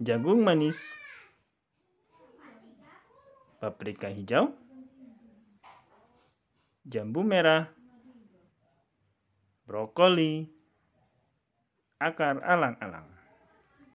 jagung manis, paprika hijau, jambu merah, brokoli, akar alang-alang.